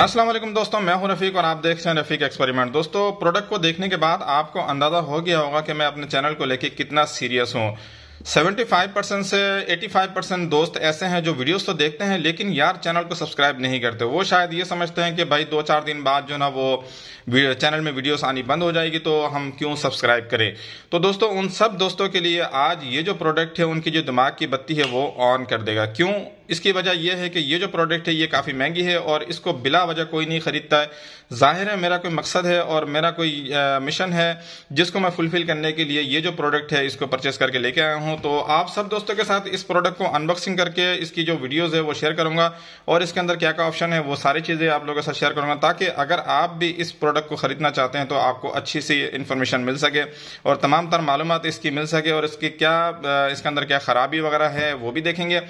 असलम दोस्तों मैं हूं रफ़ीक और आप देख रहे हैं रफ़ीक एक्सपेरिमेंट दोस्तों प्रोडक्ट को देखने के बाद आपको अंदाज़ा हो गया होगा कि मैं अपने चैनल को लेके कितना सीरियस हूं 75 परसेंट से 85 परसेंट दोस्त ऐसे हैं जो वीडियोस तो देखते हैं लेकिन यार चैनल को सब्सक्राइब नहीं करते वो शायद ये समझते हैं कि भाई दो चार दिन बाद जो ना वो चैनल में वीडियोस आनी बंद हो जाएगी तो हम क्यों सब्सक्राइब करें तो दोस्तों उन सब दोस्तों के लिए आज ये जो प्रोडक्ट है उनकी जो दिमाग की बत्ती है वो ऑन कर देगा क्यों इसकी वजह यह है कि ये जो प्रोडक्ट है ये काफ़ी महंगी है और इसको बिला वजह कोई नहीं ख़रीदता है ज़ाहिर है मेरा कोई मकसद है और मेरा कोई मिशन है जिसको मैं फुलफ़िल करने के लिए ये जो प्रोडक्ट है इसको परचेस करके लेके आया हूँ तो आप सब दोस्तों के साथ इस प्रोडक्ट को अनबॉक्सिंग करके इसकी जो वीडियोज़ है वो शेयर करूँगा और इसके अंदर क्या क्या ऑप्शन है वो सारी चीज़ें आप लोगों के साथ शेयर करूँगा ताकि अगर आप भी इस प्रोडक्ट को ख़रीदना चाहते हैं तो आपको अच्छी सी इन्फॉर्मेशन मिल सके और तमाम तर मालूम इसकी मिल सके और इसकी क्या इसके अंदर क्या ख़राबी वगैरह है वो भी देखेंगे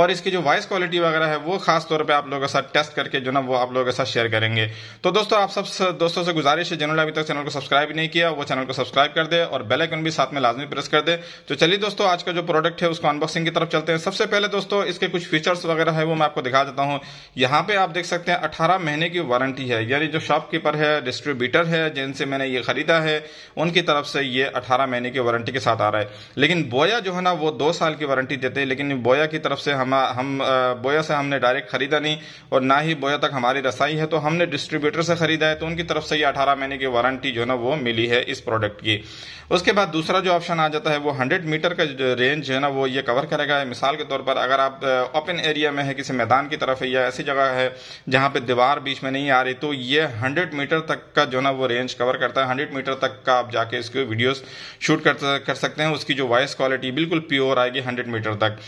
और इसकी जो वॉइस क्वालिटी वगैरह है वो खास तौर पे आप लोगों के साथ टेस्ट करके जो ना वो आप लोगों के साथ शेयर करेंगे तो दोस्तों आप सब दोस्तों से गुजारिश है जिन्होंने अभी तक चैनल को सब्सक्राइब नहीं किया वो चैनल को सब्सक्राइब कर दे और बेल आइकन भी साथ में लाजमी प्रेस कर दे तो चलिए दोस्तों आज का जो प्रोडक्ट है उसको अनबॉक्सिंग की तरफ चलते हैं सबसे पहले दोस्तों इसके कुछ फीचर्स वगैरह है वो मैं आपको दिखा देता हूँ यहाँ पे आप देख सकते हैं अठारह महीने की वारंटी है यानी जो शॉपकीपर है डिस्ट्रीब्यूटर है जिनसे मैंने ये खरीदा है उनकी तरफ से ये अठारह महीने की वारंटी के साथ आ रहा है लेकिन बोया जो है ना वो दो साल की वारंटी देते हैं लेकिन बोया की तरफ से हम हम बोया से हमने डायरेक्ट ख़रीदा नहीं और ना ही बोया तक हमारी रसाई है तो हमने डिस्ट्रीब्यूटर से ख़रीदा है तो उनकी तरफ से ये अठारह महीने की वारंटी जो है ना वो मिली है इस प्रोडक्ट की उसके बाद दूसरा जो ऑप्शन आ जाता है वो हंड्रेड मीटर का रेंज है ना वो ये कवर करेगा मिसाल के तौर पर अगर आप ओपन एरिया में है किसी मैदान की तरफ है या ऐसी जगह है जहां पर दीवार बीच में नहीं आ रही तो ये हंड्रेड मीटर तक का जो ना वो रेंज कवर करता है हंड्रेड मीटर तक का आप जाके इसके वीडियोस शूट कर सकते हैं उसकी जो वॉइस क्वालिटी बिल्कुल प्योर आएगी हंड्रेड मीटर तक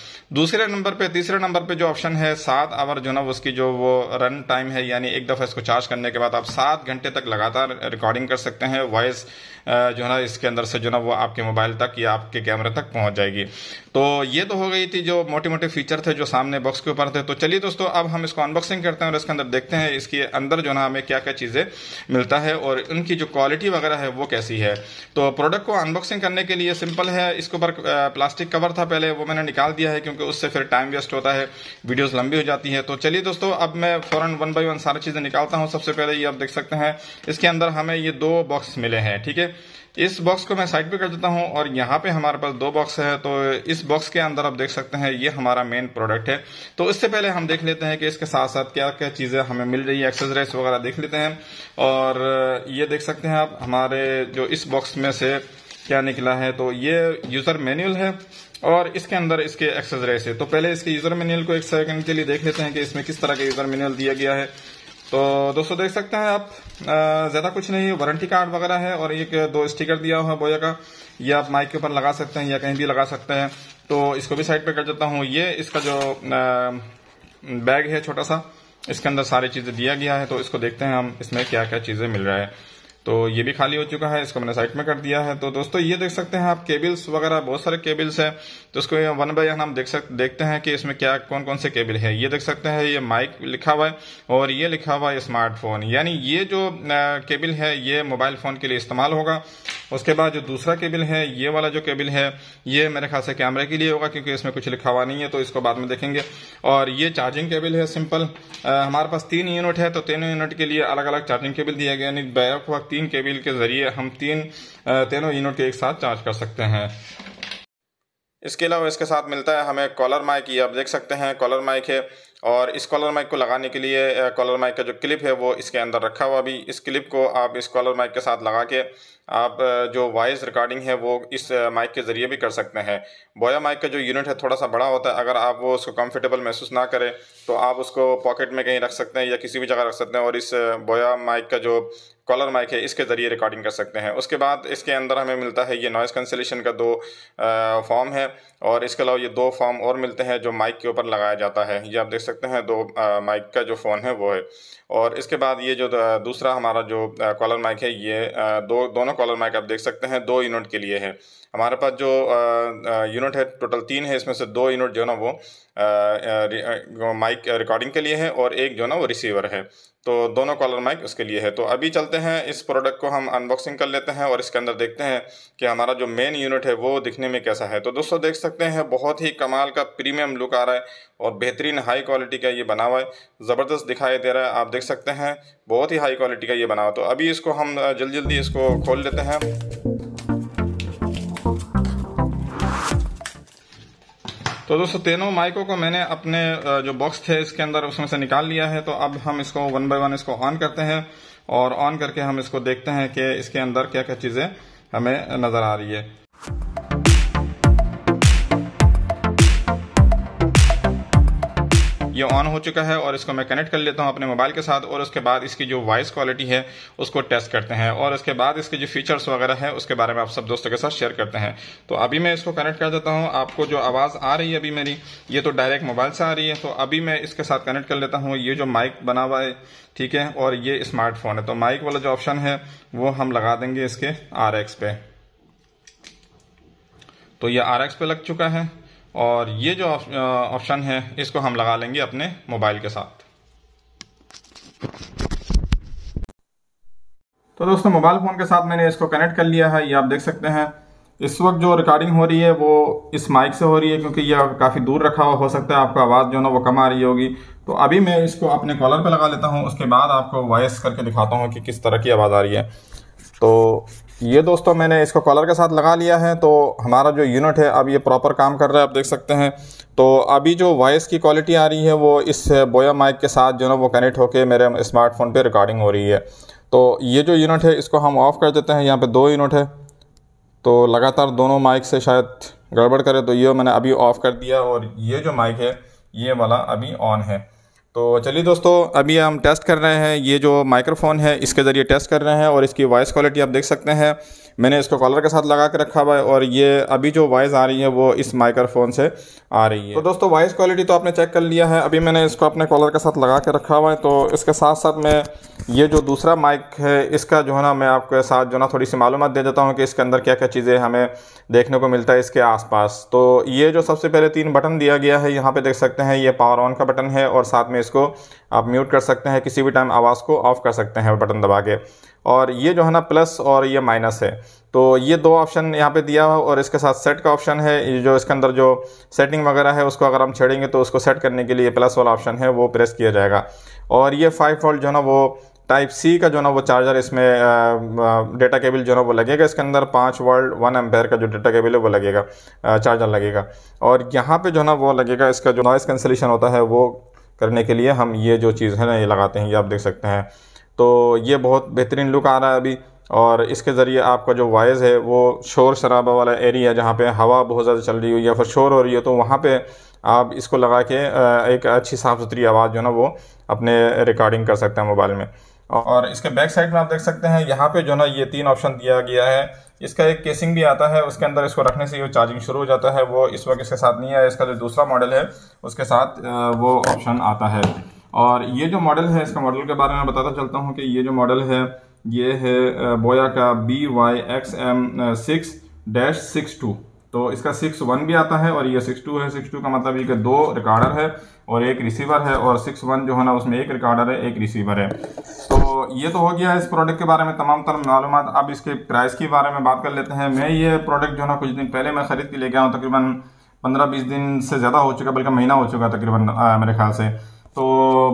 दूसरे नंबर पे तीसरे नंबर नंबर पे जो ऑप्शन है सात आवर जो ना उसकी जो वो रन टाइम है यानी एक दफ़ा इसको चार्ज करने के बाद आप सात घंटे तक लगातार रिकॉर्डिंग कर सकते हैं वॉइस जो है ना इसके अंदर से जो ना वो आपके मोबाइल तक या आपके कैमरे तक पहुंच जाएगी तो ये तो हो गई थी जो मोटे मोटे फीचर थे जो सामने बॉक्स के ऊपर थे तो चलिए दोस्तों अब हम इसको अनबॉक्सिंग करते हैं और इसके अंदर देखते हैं इसके अंदर जो ना हमें क्या क्या चीज़ें मिलता है और उनकी जो क्वालिटी वगैरह है वो कैसी है तो प्रोडक्ट को अनबॉक्सिंग करने के लिए सिंपल है इसके ऊपर प्लास्टिक कवर था पहले वो मैंने निकाल दिया है क्योंकि उससे फिर टाइम वेस्ट होता है वीडियोस लंबी हो जाती है तो चलिए दोस्तों अब मैं फौरन वन बाय वन सारी चीज़ें निकालता हूं सबसे पहले ये आप देख सकते हैं इसके अंदर हमें ये दो बॉक्स मिले हैं ठीक है इस बॉक्स को मैं साइड पे कर देता हूँ और यहाँ पे हमारे पास दो बॉक्स है तो इस बॉक्स के अंदर आप देख सकते हैं ये हमारा मेन प्रोडक्ट है तो इससे पहले हम देख लेते हैं कि इसके साथ साथ क्या क्या चीज़ें हमें मिल रही है एक्सेसरीज वगैरह देख लेते हैं और ये देख सकते हैं आप हमारे जो इस बॉक्स में से क्या निकला है तो ये यूज़र मैनुअल है और इसके अंदर इसके रेस है तो पहले इसके यूज़र मैनुअल को एक सेकंड के लिए देख लेते हैं कि इसमें किस तरह का यूज़र मैनुअल दिया गया है तो दोस्तों देख सकते हैं आप ज़्यादा कुछ नहीं वारंटी कार्ड वगैरह है और एक दो स्टिकर दिया हुआ है बोया का ये आप माइक के ऊपर लगा सकते हैं या कहीं भी लगा सकते हैं तो इसको भी साइड पे कर देता हूँ ये इसका जो बैग है छोटा सा इसके अंदर सारी चीज़ें दिया गया है तो इसको देखते हैं हम इसमें क्या क्या चीज़ें मिल रहा है तो ये भी खाली हो चुका है इसको मैंने साइड में कर दिया है तो दोस्तों ये देख सकते हैं आप केबल्स वगैरह बहुत सारे केबल्स हैं तो इसको वन बाय वन हम देख सक देखते हैं कि इसमें क्या कौन कौन से केबल है ये देख सकते हैं ये माइक लिखा हुआ है और ये लिखा हुआ है स्मार्टफोन यानी ये जो केबल है ये मोबाइल फ़ोन के लिए इस्तेमाल होगा उसके बाद जो दूसरा केबल है ये वाला जो केबल है ये मेरे ख्याल से कैमरे के लिए होगा क्योंकि इसमें कुछ लिखा हुआ नहीं है तो इसको बाद में देखेंगे और ये चार्जिंग केबल है सिंपल हमारे पास तीन यूनिट है तो तीन यूनिट के लिए अलग अलग चार्जिंग केबल दिया गया यानी बैक वक्त तीन केबिल के ज़रिए हम तीन तीनों यूनिट के एक साथ चार्ज कर सकते हैं इसके अलावा इसके साथ मिलता है हमें कॉलर माइक ये आप देख सकते हैं कॉलर माइक है और इस कॉलर माइक को लगाने के लिए कॉलर माइक का जो क्लिप है वो इसके अंदर रखा हुआ भी इस क्लिप को आप इस कॉलर माइक के साथ लगा के आप जो वॉइस रिकॉर्डिंग है वो इस माइक के ज़रिए भी कर सकते हैं बोया माइक का जो यूनिट है थोड़ा सा बड़ा होता है अगर आप वो उसको कंफर्टेबल महसूस ना करें तो आप उसको पॉकेट में कहीं रख सकते हैं या किसी भी जगह रख सकते हैं और इस बोया माइक का जो कॉलर माइक है इसके ज़रिए रिकॉर्डिंग कर सकते हैं उसके बाद इसके अंदर हमें मिलता है ये नॉइस कैंसिलेशन का दो फॉर्म है और इसके अलावा ये दो फॉर्म और मिलते हैं जो माइक के ऊपर लगाया जाता है ये आप देख सकते सकते हैं दो माइक का जो फ़ोन है वो है और इसके बाद ये जो दूसरा हमारा जो कॉलर माइक है ये दो दोनों कॉलर माइक आप देख सकते हैं दो यूनिट के लिए है हमारे पास जो यूनिट है टोटल तीन है इसमें से दो यूनिट जो है ना वो माइक रिकॉर्डिंग के लिए है और एक जो है ना वो रिसीवर है तो दोनों कॉलर माइक उसके लिए है तो अभी चलते हैं इस प्रोडक्ट को हम अनबॉक्सिंग कर लेते हैं और इसके अंदर देखते हैं कि हमारा जो मेन यूनिट है वो दिखने में कैसा है तो दोस्तों देख सकते हैं बहुत ही कमाल का प्रीमियम लुक आ रहा है और बेहतरीन हाई क्वालिटी का ये बना हुआ है ज़बरदस्त दिखाई दे रहा है आप देख सकते हैं बहुत ही हाई क्वालिटी का ये बना हुआ तो अभी इसको हम जल्दी जल्दी इसको खोल लेते हैं तो दोस्तों तीनों माइकों को मैंने अपने जो बॉक्स थे इसके अंदर उसमें से निकाल लिया है तो अब हम इसको वन बाय वन इसको ऑन करते हैं और ऑन करके हम इसको देखते हैं कि इसके अंदर क्या क्या चीज़ें हमें नज़र आ रही है ये ऑन हो चुका है और इसको मैं कनेक्ट कर लेता हूँ अपने मोबाइल के साथ और उसके बाद इसकी जो वॉइस क्वालिटी है उसको टेस्ट करते हैं और उसके बाद इसके जो फीचर्स वगैरह है उसके बारे में आप सब दोस्तों के साथ शेयर करते हैं तो अभी मैं इसको कनेक्ट कर देता हूँ आपको जो आवाज़ आ रही है अभी मेरी ये तो डायरेक्ट मोबाइल से आ रही है तो अभी मैं इसके साथ कनेक्ट कर लेता हूँ ये जो माइक बना हुआ है ठीक है और ये स्मार्टफोन है तो माइक वाला जो ऑप्शन है वो हम लगा देंगे इसके आर पे तो ये आर पे लग चुका है और ये जो ऑप्शन है इसको हम लगा लेंगे अपने मोबाइल के साथ तो दोस्तों मोबाइल फ़ोन के साथ मैंने इसको कनेक्ट कर लिया है ये आप देख सकते हैं इस वक्त जो रिकॉर्डिंग हो रही है वो इस माइक से हो रही है क्योंकि यह काफ़ी दूर रखा हुआ हो सकता है आपको आवाज़ जो है ना वो कम आ रही होगी तो अभी मैं इसको अपने कॉलर पे लगा लेता हूँ उसके बाद आपको वॉइस करके दिखाता हूँ कि किस तरह की आवाज़ आ रही है तो ये दोस्तों मैंने इसको कॉलर के साथ लगा लिया है तो हमारा जो यूनिट है अब ये प्रॉपर काम कर रहा है आप देख सकते हैं तो अभी जो वॉइस की क्वालिटी आ रही है वो इस बोया माइक के साथ जो ना वो कनेक्ट होकर मेरे स्मार्टफोन पे रिकॉर्डिंग हो रही है तो ये जो यूनिट है इसको हम ऑफ़ कर देते हैं यहाँ पर दो यूनिट है तो लगातार दोनों माइक से शायद गड़बड़ करे तो ये मैंने अभी ऑफ़ कर दिया और ये जो माइक है ये वाला अभी ऑन है तो चलिए दोस्तों अभी हम टेस्ट कर रहे हैं ये जो माइक्रोफोन है इसके ज़रिए टेस्ट कर रहे हैं और इसकी वॉइस क्वालिटी आप देख सकते हैं मैंने इसको कॉलर के साथ लगा के रखा हुआ है और ये अभी जो वॉइस आ रही है वो इस माइक्रोफोन से आ रही है तो दोस्तों वॉइस क्वालिटी तो आपने चेक कर लिया है अभी मैंने इसको अपने कॉलर के साथ लगा के रखा हुआ है तो इसके साथ साथ मैं ये जो दूसरा माइक है इसका जो है ना मैं आपके साथ जो ना थोड़ी सी मालूम दे देता हूँ कि इसके अंदर क्या क्या चीज़ें हमें देखने को मिलता है इसके आसपास तो ये जो सबसे पहले तीन बटन दिया गया है यहाँ पे देख सकते हैं ये पावर ऑन का बटन है और साथ में इसको आप म्यूट कर सकते हैं किसी भी टाइम आवाज़ को ऑफ़ कर सकते हैं बटन दबा के और ये जो है ना प्लस और ये माइनस है तो ये दो ऑप्शन यहाँ पे दिया हुआ और इसके साथ सेट का ऑप्शन है जो इसके अंदर जो सेटिंग वगैरह है उसको अगर हम छेड़ेंगे तो उसको सेट करने के लिए प्लस वाला ऑप्शन है वो प्रेस किया जाएगा और ये फाइव फॉल्ट जो है ना वो टाइप सी का जो ना वो चार्जर इसमें डेटा केबल जो ना वो लगेगा इसके अंदर पाँच वर्ल्ड वन एम्पेयर का जो डेटा केबल है वो लगेगा चार्जर लगेगा और यहाँ पे जो ना वो लगेगा इसका जो नॉइस कैंसिलेशन होता है वो करने के लिए हम ये जो चीज़ है ना ये लगाते हैं ये आप देख सकते हैं तो ये बहुत बेहतरीन लुक आ रहा है अभी और इसके ज़रिए आपका जो वॉइस है वो शोर शराबा वाला एरिया जहाँ पे हवा बहुत ज़्यादा चल रही हो या फिर शोर हो रही हो तो वहाँ पे आप इसको लगा के एक अच्छी साफ़ सुथरी आवाज़ जो है ना वो अपने रिकॉर्डिंग कर सकते हैं मोबाइल में और इसके बैक साइड में आप देख सकते हैं यहाँ पे जो ना ये तीन ऑप्शन दिया गया है इसका एक केसिंग भी आता है उसके अंदर इसको रखने से ये चार्जिंग शुरू हो जाता है वो इस वक्त इसके साथ नहीं आया इसका जो दूसरा मॉडल है उसके साथ वो ऑप्शन आता है और ये जो मॉडल है इसका मॉडल के बारे में बताता चलता हूँ कि ये जो मॉडल है ये है बोया का B Y X M six dash six two तो इसका सिक्स वन भी आता है और ये सिक्स टू है सिक्स टू का मतलब ये कि दो रिकॉर्डर है और एक रिसीवर है और सिक्स वन जो है ना उसमें एक रिकॉर्डर है एक रिसीवर है तो ये तो हो गया इस प्रोडक्ट के बारे में तमाम तरह मालूम अब इसके प्राइस के बारे में बात कर लेते हैं मैं ये प्रोडक्ट जो है ना कुछ दिन पहले मैं ख़रीद के ले गया हूँ तकरीबन पंद्रह बीस दिन से ज़्यादा हो चुका बल्कि महीना हो चुका तकरीबन मेरे ख्याल से तो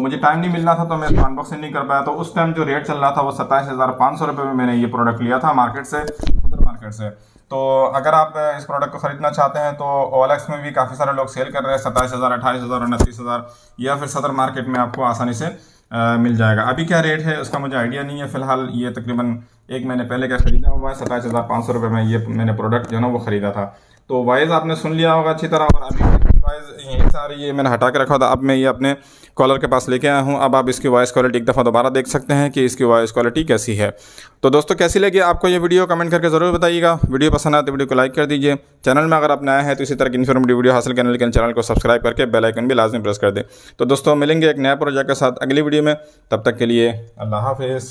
मुझे टाइम नहीं मिलना था तो मैं इसको अनबॉक्सिंग नहीं कर पाया तो उस टाइम जो रेट चल रहा था वो सत्ताईस हज़ार पाँच सौ रुपये में मैंने ये प्रोडक्ट लिया था मार्केट से उधर मार्केट से तो अगर आप इस प्रोडक्ट को खरीदना चाहते हैं तो ओलेक्स में भी काफ़ी सारे लोग सेल कर रहे हैं सत्ताईस हज़ार अट्ठाईस हज़ार उनतीस हज़ार या फिर सदर मार्केट में आपको आसानी से आ, मिल जाएगा अभी क्या रेट है उसका मुझे आइडिया नहीं है फिलहाल ये तकरीबन एक महीने पहले का खरीदा हुआ है सत्ताईस हज़ार पाँच सौ रुपये में ये मैंने प्रोडक्ट जो है ना वो ख़रीदा था तो वाइज आपने सुन लिया होगा अच्छी तरह और अभी वाइज ये सारी ये मैंने हटा के रखा था अब मैं ये अपने कॉलर के पास लेके आया हूँ अब आप इसकी वॉइस क्वालिटी एक दफ़ा दोबारा देख सकते हैं कि इसकी वॉइस क्वालिटी कैसी है तो दोस्तों कैसी लगी आपको ये वीडियो कमेंट करके ज़रूर बताइएगा वीडियो पसंद आए तो वीडियो को लाइक कर दीजिए चैनल में अगर आप नया है तो इसी तरह की इन्फॉर्मेटिव वीडियो हासिल करने लेकिन चैनल को सब्सक्राइब करके बेलाइकन भी लाजमी प्रेस कर दें तो दोस्तों मिलेंगे एक नया प्रोजेक्ट के साथ अगली वीडियो में तब तक के लिए अल्लाह हाफिज़